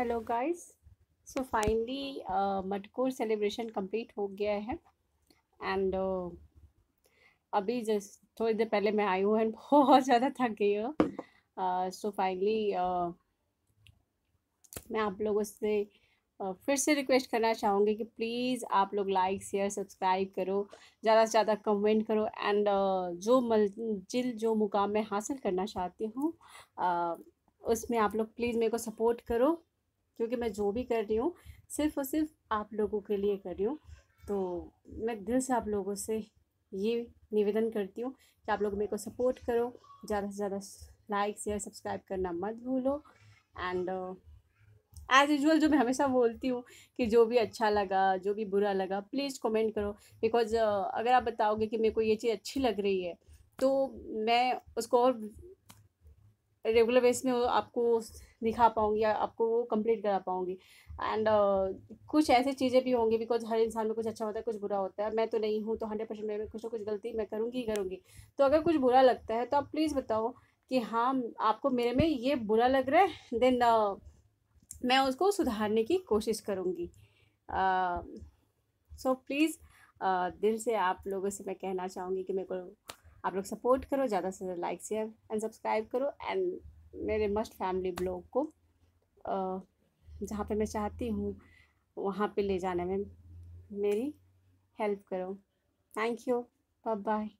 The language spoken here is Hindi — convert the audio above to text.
hello guys so finally Matkor celebration complete हो गया है एंड uh, अभी जस्ट थोड़ी देर पहले मैं आई हूँ एंड बहुत ज़्यादा थक गई हूँ सो uh, फाइनली uh, मैं आप लोगों से uh, फिर से रिक्वेस्ट करना चाहूँगी कि प्लीज़ आप लोग लाइक शेयर सब्सक्राइब करो ज़्यादा से ज़्यादा कमेंट करो एंड uh, जो मंजिल जो मुकाम मैं हासिल करना चाहती हूँ uh, उसमें आप लोग प्लीज़ मेरे को सपोर्ट करो क्योंकि मैं जो भी कर रही हूँ सिर्फ और सिर्फ आप लोगों के लिए कर रही हूँ तो मैं दिल से आप लोगों से ये निवेदन करती हूँ कि आप लोग मेरे को सपोर्ट करो ज़्यादा से ज़्यादा लाइक शेयर सब्सक्राइब करना मत भूलो एंड एज यूजल जो मैं हमेशा बोलती हूँ कि जो भी अच्छा लगा जो भी बुरा लगा प्लीज़ कमेंट करो बिकॉज uh, अगर आप बताओगे कि मेरे को ये चीज़ अच्छी लग रही है तो मैं उसको और रेगुलर बेस में आपको दिखा पाऊँगी या आपको वो कंप्लीट करा पाऊँगी एंड uh, कुछ ऐसी चीज़ें भी होंगी बिकॉज हर इंसान में कुछ अच्छा होता है कुछ बुरा होता है मैं तो नहीं हूँ तो हंड्रेड परसेंट मेरे में कुछ ना कुछ गलती मैं करूँगी ही करूँगी तो अगर कुछ बुरा लगता है तो आप प्लीज़ बताओ कि हाँ आपको मेरे में ये बुरा लग रहा है देन uh, मैं उसको सुधारने की कोशिश करूँगी सो प्लीज़ दिल से आप लोगों से मैं कहना चाहूँगी कि मेरे को आप लोग सपोर्ट करो ज़्यादा से ज़्यादा लाइक शेयर एंड सब्सक्राइब करो एंड मेरे मस्ट फैमिली ब्लॉग को जहाँ पे मैं चाहती हूँ वहाँ पे ले जाने में मेरी हेल्प करो थैंक यू बाय बाय